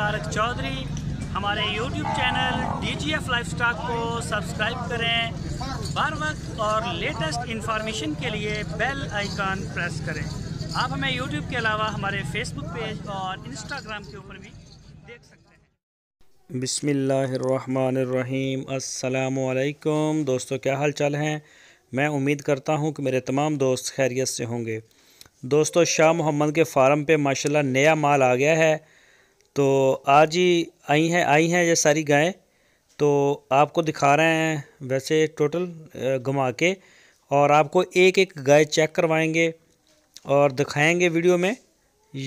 طارق چودری ہمارے YouTube channel D G F life stock کو subscribe کریں بار وقت اور لیٹسٹ انفارمیشن کے لیے بیل آئیکن پریس کریں آپ ہمیں یوٹیوب کے علاوہ ہمارے فیس بک پیج اور انسٹاگرام کے اوپر بھی دیکھ سکتے بسم اللہ الرحمن الرحیم السلام علیکم دوستو کیا حال چال ہیں میں امید کرتا ہوں کہ میرے تمام دوست خیریت سے ہوں گے دوستو شاہ محمد کے فارم پہ ماشاءاللہ نیا مال آ گیا ہے تو آج ہی آئی ہیں آئی ہیں یہ ساری گائے تو آپ کو دکھا رہے ہیں ویسے ٹوٹل گھما کے اور آپ کو ایک ایک گائے چیک کروائیں گے اور دکھائیں گے ویڈیو میں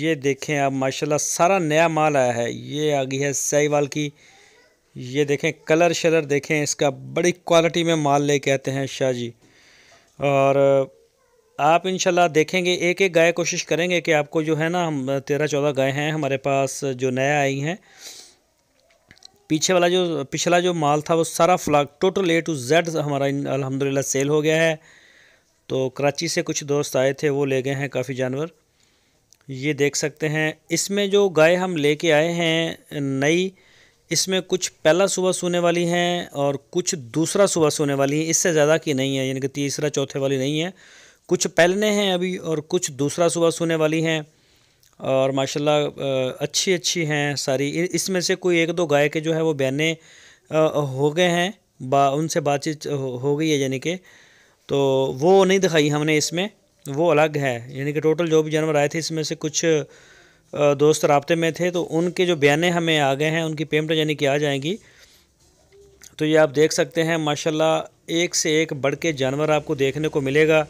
یہ دیکھیں آپ ماشاءاللہ سارا نیا مال آیا ہے یہ آ گئی ہے سائی وال کی یہ دیکھیں کلر شلر دیکھیں اس کا بڑی کوالٹی میں مال لے کے آتے ہیں شاہ جی اور آپ انشاءاللہ دیکھیں گے ایک ایک گائے کوشش کریں گے کہ آپ کو جو ہے نا ہم تیرہ چودہ گائے ہیں ہمارے پاس جو نیا آئی ہیں پیچھے والا جو پچھلا جو مال تھا وہ سارا فلاگ ٹوٹل اے ٹو زیڈ ہمارا الحمدللہ سیل ہو گیا ہے تو کراچی سے کچھ دوست آئے تھے وہ لے گئے ہیں کافی جانور یہ دیکھ سکتے ہیں اس میں جو گائے ہم لے کے آئے ہیں نئی اس میں کچھ پہلا صبح سونے والی ہیں اور کچھ دوسرا صبح سونے والی ہیں اس سے زیادہ کی نہیں ہے یعنی کہ تیسرا چوتھے والی نہیں ہے کچھ پہلنے ہیں ابھی اور کچھ دوسرا صبح سونے والی ہیں اور ماشاء اللہ اچھی اچھی ہیں ساری اس میں سے کوئی ایک دو گائے کے جو ہے وہ بیانیں ہو گئے ہیں با ان سے بات چیت ہو گئی ہے یعنی کہ تو وہ نہیں دکھائی ہم نے اس میں وہ الگ ہے یعنی کہ ٹوٹل جو بھی جانور آئے تھے اس میں سے کچھ دوست رابطے میں تھے تو ان کے جو بیانے ہمیں آ گئے ہیں ان کی پیمنٹ یعنی کہ آ جائیں گی تو یہ آپ دیکھ سکتے ہیں ماشاءاللہ اللہ ایک سے ایک بڑھ کے جانور آپ کو دیکھنے کو ملے گا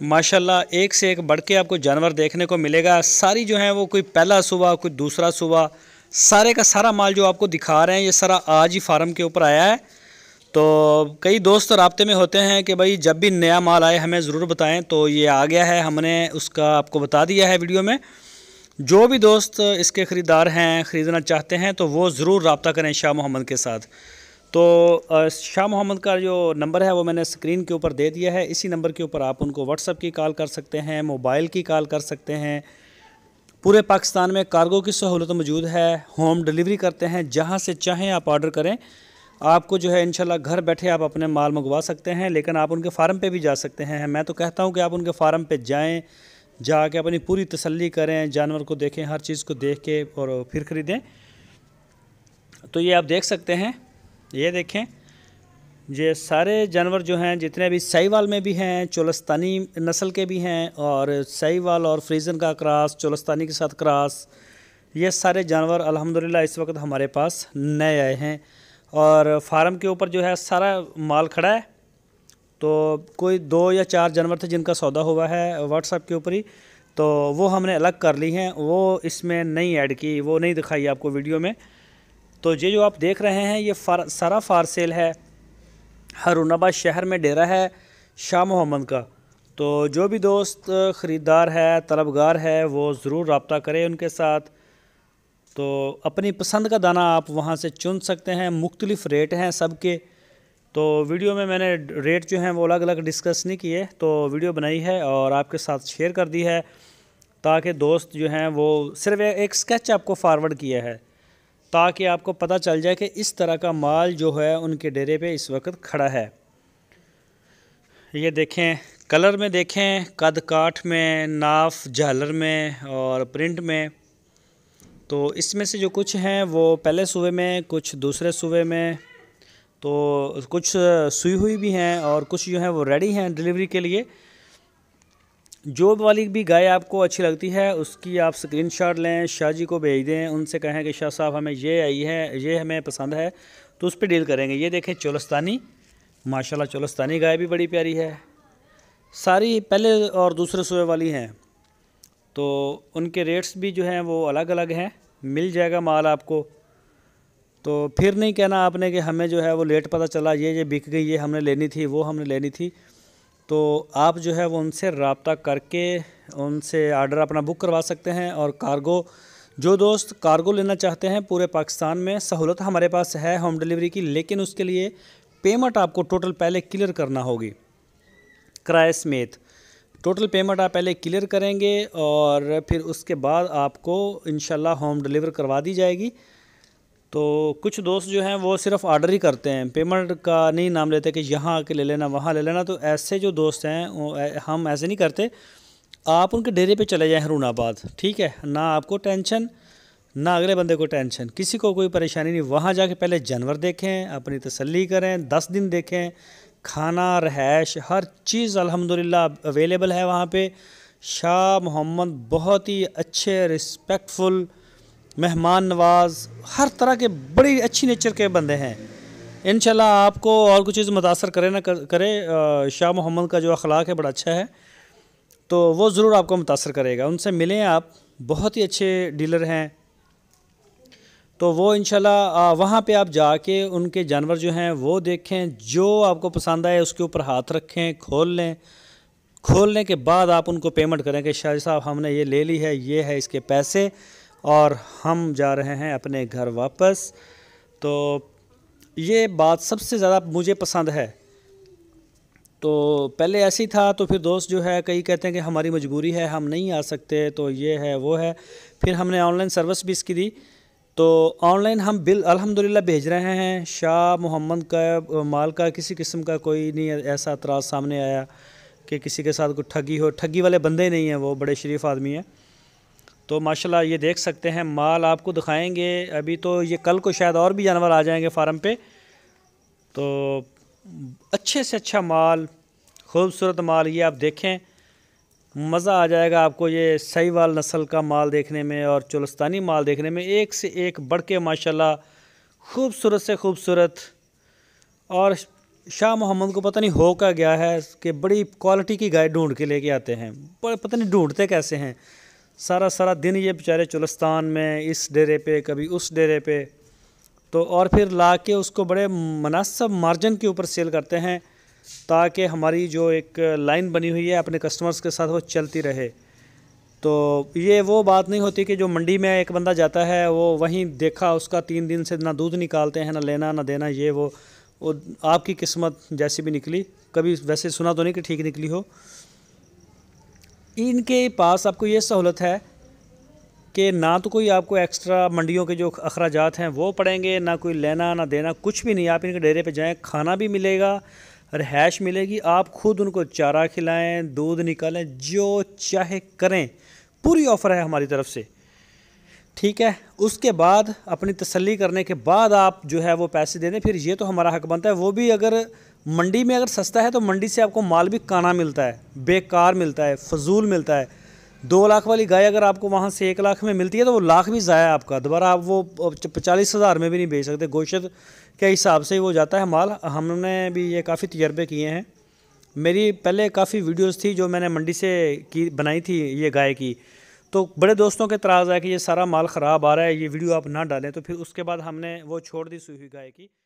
ماشاءاللہ ایک سے ایک بڑھ کے آپ کو جانور دیکھنے کو ملے گا ساری جو ہیں وہ کوئی پہلا صوبہ کوئی دوسرا صوبہ سارے کا سارا مال جو آپ کو دکھا رہے ہیں یہ سارا آج ہی فارم کے اوپر آیا ہے تو کئی دوست رابطے میں ہوتے ہیں کہ بھائی جب بھی نیا مال آئے ہمیں ضرور بتائیں تو یہ آ گیا ہے ہم نے اس کا آپ کو بتا دیا ہے ویڈیو میں جو بھی دوست اس کے خریدار ہیں خریدنا چاہتے ہیں تو وہ ضرور رابطہ کریں شاہ محمد کے ساتھ تو شاہ محمد کا جو نمبر ہے وہ میں نے اسکرین کے اوپر دے دیا ہے اسی نمبر کے اوپر آپ ان کو اپ کی کال کر سکتے ہیں موبائل کی کال کر سکتے ہیں پورے پاکستان میں کارگو کی سہولت موجود ہے ہوم ڈیلیوری کرتے ہیں جہاں سے چاہیں آپ آرڈر کریں آپ کو جو ہے انشاءاللہ گھر بیٹھے آپ اپنے مال منگوا سکتے ہیں لیکن آپ ان کے فارم پہ بھی جا سکتے ہیں میں تو کہتا ہوں کہ آپ ان کے فارم پہ جائیں جا کے اپنی پوری تسلی کریں جانور کو دیکھیں ہر چیز کو دیکھ کے اور پھر خریدیں تو یہ آپ دیکھ سکتے ہیں یہ دیکھیں یہ سارے جانور جو ہیں جتنے بھی سائیوال میں بھی ہیں چولستانی نسل کے بھی ہیں اور سائیوال وال اور فریزن کا کراس چولستانی کے ساتھ کراس یہ سارے جانور الحمدللہ اس وقت ہمارے پاس نئے آئے ہیں اور فارم کے اوپر جو ہے سارا مال کھڑا ہے تو کوئی دو یا چار جانور تھے جن کا سودا ہوا ہے واٹس ایپ کے اوپر ہی تو وہ ہم نے الگ کر لی ہیں وہ اس میں نہیں ایڈ کی وہ نہیں دکھائی آپ کو ویڈیو میں تو یہ جو آپ دیکھ رہے ہیں یہ فار سارا فارسیل ہے ہرون آباد شہر میں ڈیرا ہے شاہ محمد کا تو جو بھی دوست خریدار ہے طلبگار ہے وہ ضرور رابطہ کرے ان کے ساتھ تو اپنی پسند کا دانہ آپ وہاں سے چن سکتے ہیں مختلف ریٹ ہیں سب کے تو ویڈیو میں میں نے ریٹ جو ہیں وہ الگ الگ ڈسکس نہیں کیے تو ویڈیو بنائی ہے اور آپ کے ساتھ شیئر کر دی ہے تاکہ دوست جو ہیں وہ صرف ایک سکیچ آپ کو فارورڈ کیا ہے تاکہ آپ کو پتہ چل جائے کہ اس طرح کا مال جو ہے ان کے ڈیرے پہ اس وقت کھڑا ہے یہ دیکھیں کلر میں دیکھیں قد کاٹ میں ناف جہلر میں اور پرنٹ میں تو اس میں سے جو کچھ ہیں وہ پہلے صوبے میں کچھ دوسرے صوبے میں تو کچھ سوئی ہوئی بھی ہیں اور کچھ جو ہیں وہ ریڈی ہیں ڈیلیوری کے لیے جو والی بھی گائے آپ کو اچھی لگتی ہے اس کی آپ سکرین شاٹ لیں شاہ جی کو بھیج دیں ان سے کہیں کہ شاہ صاحب ہمیں یہ آئی ہے یہ ہمیں پسند ہے تو اس پہ ڈیل کریں گے یہ دیکھیں چولستانی ماشاءاللہ چولستانی گائے بھی بڑی پیاری ہے ساری پہلے اور دوسرے سوئے والی ہیں تو ان کے ریٹس بھی جو ہیں وہ الگ الگ ہیں مل جائے گا مال آپ کو تو پھر نہیں کہنا آپ نے کہ ہمیں جو ہے وہ لیٹ پتہ چلا یہ یہ بک گئی یہ ہم نے لینی تھی وہ ہم نے لینی تھی تو آپ جو ہے وہ ان سے رابطہ کر کے ان سے آرڈر اپنا بک کروا سکتے ہیں اور کارگو جو دوست کارگو لینا چاہتے ہیں پورے پاکستان میں سہولت ہمارے پاس ہے ہوم ڈیلیوری کی لیکن اس کے لیے پیمنٹ آپ کو ٹوٹل پہلے کلیئر کرنا ہوگی کرائے سمیت ٹوٹل پیمنٹ آپ پہلے کلیئر کریں گے اور پھر اس کے بعد آپ کو انشاءاللہ ہوم ڈیلیور کروا دی جائے گی تو کچھ دوست جو ہیں وہ صرف آرڈر ہی کرتے ہیں پیمنٹ کا نہیں نام لیتے کہ یہاں آ کے لے لینا وہاں لے لینا تو ایسے جو دوست ہیں ہم ایسے نہیں کرتے آپ ان کے ڈیرے پہ چلے جائیں ہرون آباد ٹھیک ہے نہ آپ کو ٹینشن نہ اگلے بندے کو ٹینشن کسی کو کوئی پریشانی نہیں وہاں جا کے پہلے جانور دیکھیں اپنی تسلی کریں دس دن دیکھیں کھانا رہائش ہر چیز الحمدللہ اویلیبل ہے وہاں پہ شاہ محمد بہت ہی اچھے رسپیکٹفل مہمان نواز ہر طرح کے بڑی اچھی نیچر کے بندے ہیں انشاءاللہ آپ کو اور کچھ چیز متاثر کرے نہ کرے شاہ محمد کا جو اخلاق ہے بڑا اچھا ہے تو وہ ضرور آپ کو متاثر کرے گا ان سے ملیں آپ بہت ہی اچھے ڈیلر ہیں تو وہ انشاءاللہ وہاں پہ آپ جا کے ان کے جانور جو ہیں وہ دیکھیں جو آپ کو پسند آئے اس کے اوپر ہاتھ رکھیں کھول لیں کھولنے کے بعد آپ ان کو پیمنٹ کریں کہ شاہ جی صاحب ہم نے یہ لے لی ہے یہ ہے اس کے پیسے اور ہم جا رہے ہیں اپنے گھر واپس تو یہ بات سب سے زیادہ مجھے پسند ہے تو پہلے ایسے ہی تھا تو پھر دوست جو ہے کئی کہتے ہیں کہ ہماری مجبوری ہے ہم نہیں آ سکتے تو یہ ہے وہ ہے پھر ہم نے آن لائن سروس بھی اس کی دی تو آن لائن ہم بل الحمدللہ بھیج رہے ہیں شاہ محمد کا مال کا کسی قسم کا کوئی نہیں ایسا اعتراض سامنے آیا کہ کسی کے ساتھ کوئی ٹھگی ہو ٹھگی والے بندے نہیں ہیں وہ بڑے شریف آدمی ہیں تو ماشاءاللہ یہ دیکھ سکتے ہیں مال آپ کو دکھائیں گے ابھی تو یہ کل کو شاید اور بھی جانور آ جائیں گے فارم پہ تو اچھے سے اچھا مال خوبصورت مال یہ آپ دیکھیں مزہ آ جائے گا آپ کو یہ سی وال نسل کا مال دیکھنے میں اور چولستانی مال دیکھنے میں ایک سے ایک بڑھ کے ماشاءاللہ خوبصورت سے خوبصورت اور شاہ محمد کو پتہ نہیں ہو کا گیا ہے کہ بڑی کوالٹی کی گائے ڈھونڈ کے لے کے آتے ہیں پتہ نہیں ڈھونڈتے کیسے ہیں سارا سارا دن یہ بیچارے چلستان میں اس ڈیرے پہ کبھی اس ڈیرے پہ تو اور پھر لا کے اس کو بڑے مناسب مارجن کے اوپر سیل کرتے ہیں تاکہ ہماری جو ایک لائن بنی ہوئی ہے اپنے کسٹمرز کے ساتھ وہ چلتی رہے تو یہ وہ بات نہیں ہوتی کہ جو منڈی میں ایک بندہ جاتا ہے وہ وہیں دیکھا اس کا تین دن سے نہ دودھ نکالتے ہیں نہ لینا نہ دینا یہ وہ وہ آپ کی قسمت جیسی بھی نکلی کبھی ویسے سنا تو نہیں کہ ٹھیک نکلی ہو ان کے پاس آپ کو یہ سہولت ہے کہ نہ تو کوئی آپ کو ایکسٹرا منڈیوں کے جو اخراجات ہیں وہ پڑیں گے نہ کوئی لینا نہ دینا کچھ بھی نہیں آپ ان کے ڈیرے پہ جائیں کھانا بھی ملے گا رہائش ملے گی آپ خود ان کو چارہ کھلائیں دودھ نکالیں جو چاہے کریں پوری آفر ہے ہماری طرف سے ٹھیک ہے اس کے بعد اپنی تسلی کرنے کے بعد آپ جو ہے وہ پیسے دے دیں پھر یہ تو ہمارا حق بنتا ہے وہ بھی اگر منڈی میں اگر سستا ہے تو منڈی سے آپ کو مال بھی کانا ملتا ہے بیکار ملتا ہے فضول ملتا ہے دو لاکھ والی گائے اگر آپ کو وہاں سے ایک لاکھ میں ملتی ہے تو وہ لاکھ بھی ضائع ہے آپ کا دوبارہ آپ وہ پچالیس ہزار میں بھی نہیں بیچ سکتے گوشت کے حساب سے ہی وہ جاتا ہے مال ہم نے بھی یہ کافی تجربے کیے ہیں میری پہلے کافی ویڈیوز تھی جو میں نے منڈی سے کی بنائی تھی یہ گائے کی تو بڑے دوستوں کے اعتراض ہے کہ یہ سارا مال خراب آ رہا ہے یہ ویڈیو آپ نہ ڈالیں تو پھر اس کے بعد ہم نے وہ چھوڑ دی سوئی ہوئی گائے کی